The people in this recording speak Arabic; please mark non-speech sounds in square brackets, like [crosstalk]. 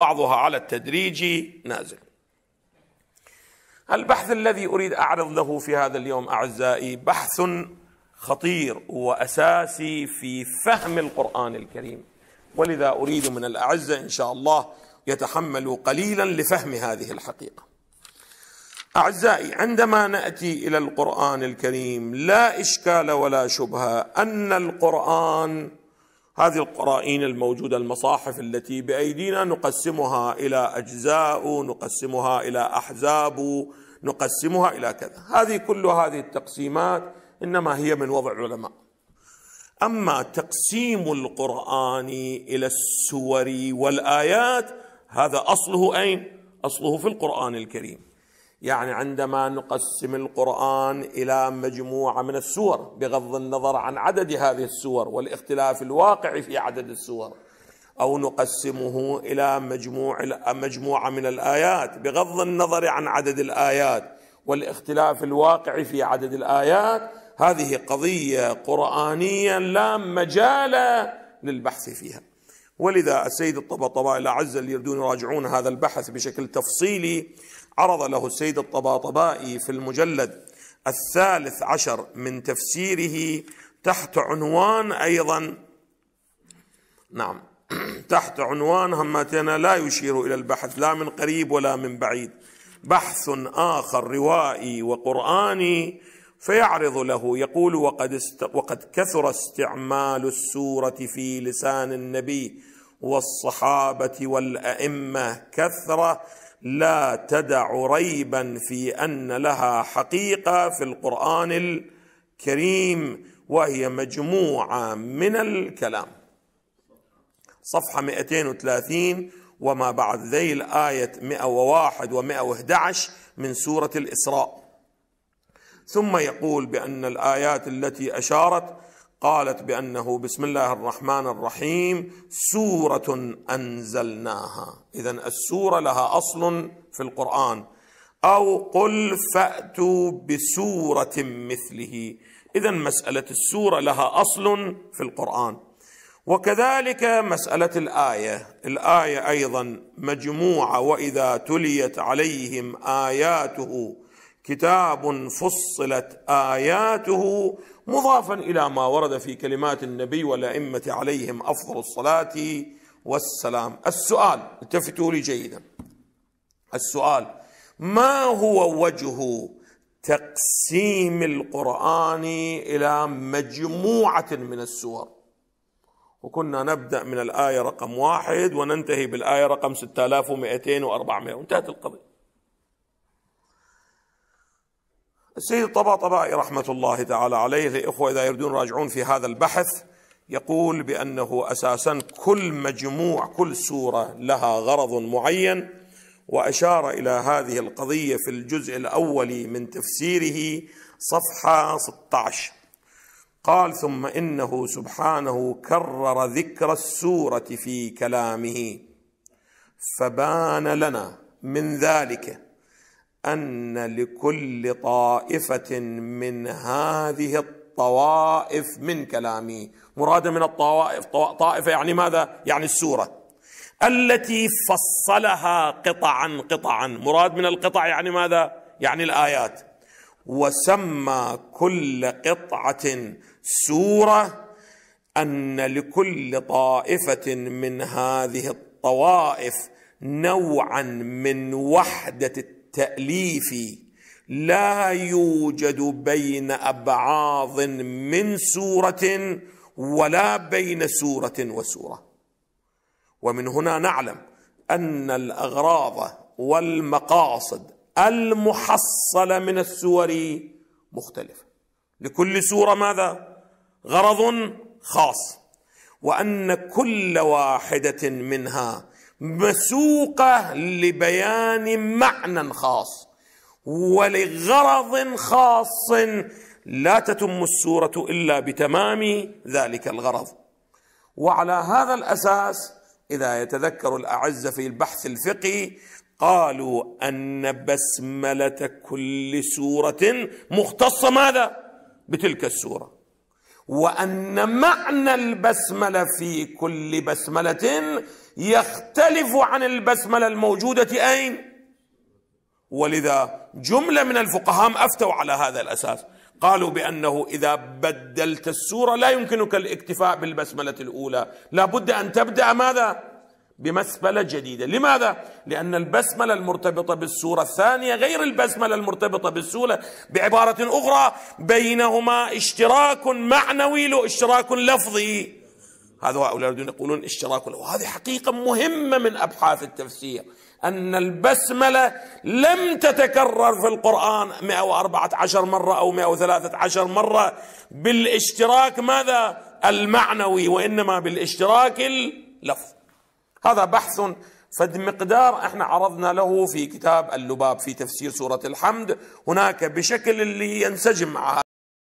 بعضها على التدريج نازل البحث الذي أريد أعرض له في هذا اليوم أعزائي بحث خطير وأساسي في فهم القرآن الكريم ولذا أريد من الأعزة إن شاء الله يتحملوا قليلا لفهم هذه الحقيقة أعزائي عندما نأتي إلى القرآن الكريم لا إشكال ولا شبهة أن القرآن هذه القرائن الموجودة المصاحف التي بأيدينا نقسمها إلى أجزاء نقسمها إلى أحزاب نقسمها إلى كذا هذه كل هذه التقسيمات إنما هي من وضع علماء أما تقسيم القرآن إلى السور والآيات هذا أصله أين؟ أصله في القرآن الكريم يعني عندما نقسم القرآن إلى مجموعة من السور بغض النظر عن عدد هذه السور والاختلاف الواقع في عدد السور أو نقسمه إلى مجموع مجموعة من الآيات بغض النظر عن عدد الآيات والاختلاف الواقع في عدد الآيات هذه قضية قرآنية لا مجال للبحث فيها ولذا السيد الطباطبائي الأعز اللي يريدون يراجعون هذا البحث بشكل تفصيلي عرض له السيد الطباطبائي في المجلد الثالث عشر من تفسيره تحت عنوان أيضا نعم [clears throat] تحت عنوان همتنا لا يشير إلى البحث لا من قريب ولا من بعيد بحث آخر روائي وقرآني فيعرض له يقول وقد, است وقد كثر استعمال السوره في لسان النبي والصحابه والائمه كثره لا تدع ريبا في ان لها حقيقه في القران الكريم وهي مجموعه من الكلام صفحه 230 وما بعد ذي الايه 101 و111 من سوره الاسراء ثم يقول بان الايات التي اشارت قالت بانه بسم الله الرحمن الرحيم سوره انزلناها اذا السوره لها اصل في القران او قل فاتوا بسوره مثله اذا مساله السوره لها اصل في القران وكذلك مساله الايه الايه ايضا مجموعه واذا تليت عليهم اياته كتاب فصلت اياته مضافا الى ما ورد في كلمات النبي والائمه عليهم افضل الصلاه والسلام السؤال التفتوا لي جيدا السؤال ما هو وجه تقسيم القران الى مجموعه من السور وكنا نبدا من الايه رقم واحد وننتهي بالايه رقم 6204 وانتهت القضيه السيد الطباطبائي رحمة الله تعالى عليه الإخوة إذا يريدون راجعون في هذا البحث يقول بأنه أساسا كل مجموع كل سورة لها غرض معين وأشار إلى هذه القضية في الجزء الأول من تفسيره صفحة 16 قال ثم إنه سبحانه كرر ذكر السورة في كلامه فبان لنا من ذلك ان لكل طائفه من هذه الطوائف من كلامي مراد من الطوائف طائفه يعني ماذا يعني السوره التي فصلها قطعا قطعا مراد من القطع يعني ماذا يعني الايات وسمى كل قطعه سوره ان لكل طائفه من هذه الطوائف نوعا من وحده التاليفي لا يوجد بين ابعاض من سوره ولا بين سوره وسوره ومن هنا نعلم ان الاغراض والمقاصد المحصله من السور مختلفه لكل سوره ماذا غرض خاص وان كل واحده منها مسوقه لبيان معنى خاص ولغرض خاص لا تتم السوره الا بتمام ذلك الغرض وعلى هذا الاساس اذا يتذكر الاعز في البحث الفقهي قالوا ان بسمله كل سوره مختصه ماذا بتلك السوره وان معنى البسمله في كل بسمله يختلف عن البسمله الموجوده اين ولذا جمله من الفقهاء افتوا على هذا الاساس قالوا بانه اذا بدلت السوره لا يمكنك الاكتفاء بالبسمله الاولى لابد ان تبدا ماذا بمسبلة جديدة لماذا؟ لأن البسملة المرتبطة بالسورة الثانية غير البسملة المرتبطة بالسورة بعبارة أخرى بينهما اشتراك معنوي له اشتراك لفظي هذا هؤلاء الذين يقولون اشتراك وهذه حقيقة مهمة من أبحاث التفسير أن البسملة لم تتكرر في القرآن 114 مرة أو 113 مرة بالاشتراك ماذا؟ المعنوي وإنما بالاشتراك اللفظي هذا بحث فالمقدار احنا عرضنا له في كتاب اللباب في تفسير سورة الحمد هناك بشكل اللي ينسجم مع